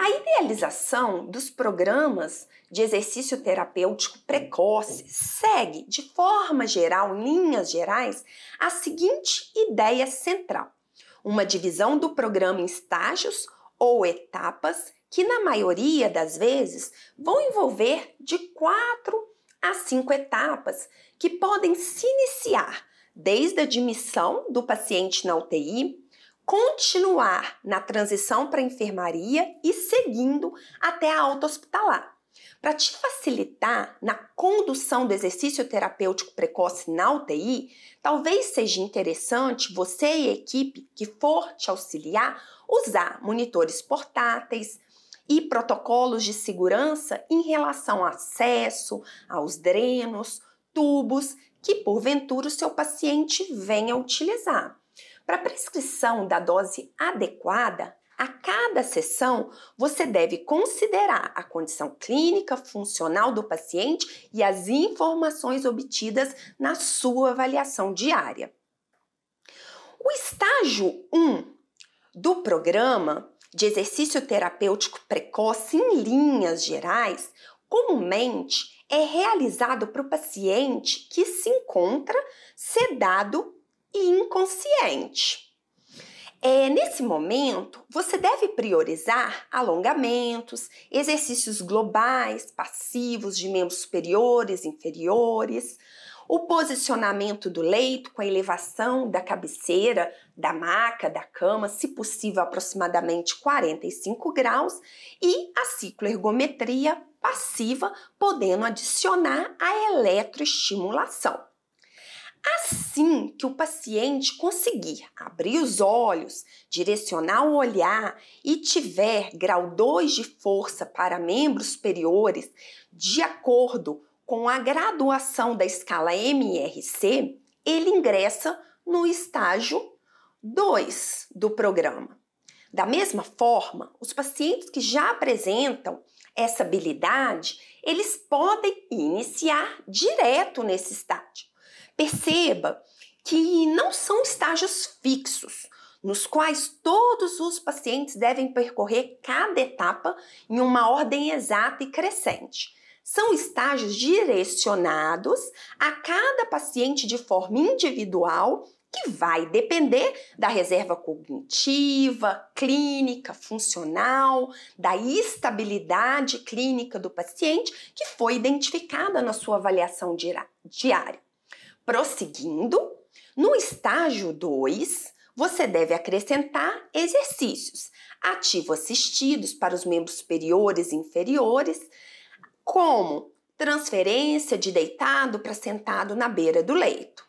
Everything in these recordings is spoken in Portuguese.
A idealização dos programas de exercício terapêutico precoce segue, de forma geral, em linhas gerais, a seguinte ideia central: uma divisão do programa em estágios ou etapas que, na maioria das vezes, vão envolver de quatro a cinco etapas que podem se iniciar desde a admissão do paciente na UTI, continuar na transição para a enfermaria e seguindo até a alta hospitalar. Para te facilitar na condução do exercício terapêutico precoce na UTI, talvez seja interessante você e a equipe que for te auxiliar usar monitores portáteis e protocolos de segurança em relação ao acesso, aos drenos, tubos que porventura o seu paciente venha utilizar. Para prescrição da dose adequada, a cada sessão, você deve considerar a condição clínica, funcional do paciente e as informações obtidas na sua avaliação diária. O estágio 1 do programa de exercício terapêutico precoce, em linhas gerais, comumente é realizado para o paciente que se encontra sedado e consciente. É, nesse momento, você deve priorizar alongamentos, exercícios globais, passivos de membros superiores, inferiores, o posicionamento do leito com a elevação da cabeceira, da maca, da cama, se possível aproximadamente 45 graus, e a cicloergometria passiva, podendo adicionar a eletroestimulação assim que o paciente conseguir abrir os olhos, direcionar o olhar e tiver grau 2 de força para membros superiores, de acordo com a graduação da escala MRC, ele ingressa no estágio 2 do programa. Da mesma forma, os pacientes que já apresentam essa habilidade, eles podem iniciar direto nesse estágio Perceba que não são estágios fixos, nos quais todos os pacientes devem percorrer cada etapa em uma ordem exata e crescente. São estágios direcionados a cada paciente de forma individual que vai depender da reserva cognitiva, clínica, funcional, da estabilidade clínica do paciente que foi identificada na sua avaliação diária. Prosseguindo, no estágio 2, você deve acrescentar exercícios ativo assistidos para os membros superiores e inferiores, como transferência de deitado para sentado na beira do leito.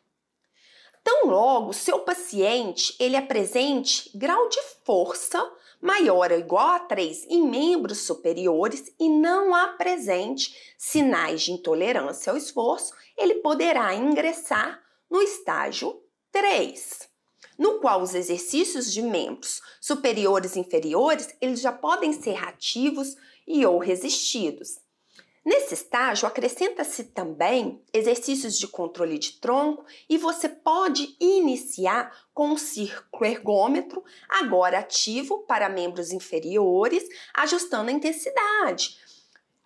Tão logo seu paciente ele apresente grau de força maior ou igual a 3 em membros superiores e não apresente sinais de intolerância ao esforço, ele poderá ingressar no estágio 3, no qual os exercícios de membros superiores e inferiores eles já podem ser ativos e ou resistidos. Nesse estágio, acrescenta-se também exercícios de controle de tronco e você pode iniciar com um círculo ergômetro, agora ativo para membros inferiores, ajustando a intensidade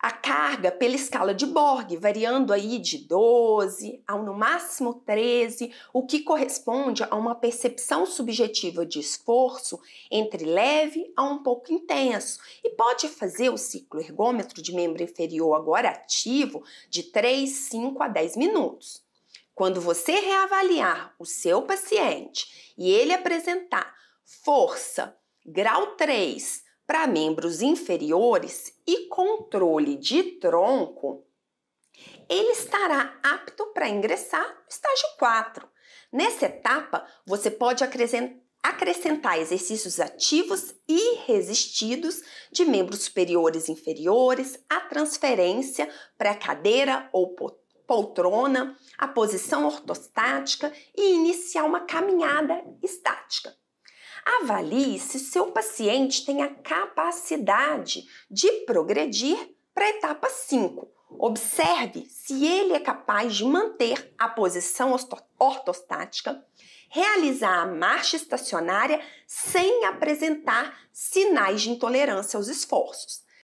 a carga pela escala de Borg, variando aí de 12 a no máximo 13, o que corresponde a uma percepção subjetiva de esforço entre leve a um pouco intenso, e pode fazer o ciclo ergômetro de membro inferior agora ativo de 3, 5 a 10 minutos. Quando você reavaliar o seu paciente e ele apresentar força grau 3 para membros inferiores e controle de tronco, ele estará apto para ingressar no estágio 4. Nessa etapa, você pode acrescentar exercícios ativos e resistidos de membros superiores e inferiores, a transferência para cadeira ou poltrona, a posição ortostática e iniciar uma caminhada estática. Avalie se seu paciente tem a capacidade de progredir para a etapa 5. Observe se ele é capaz de manter a posição ortostática, realizar a marcha estacionária sem apresentar sinais de intolerância aos esforços.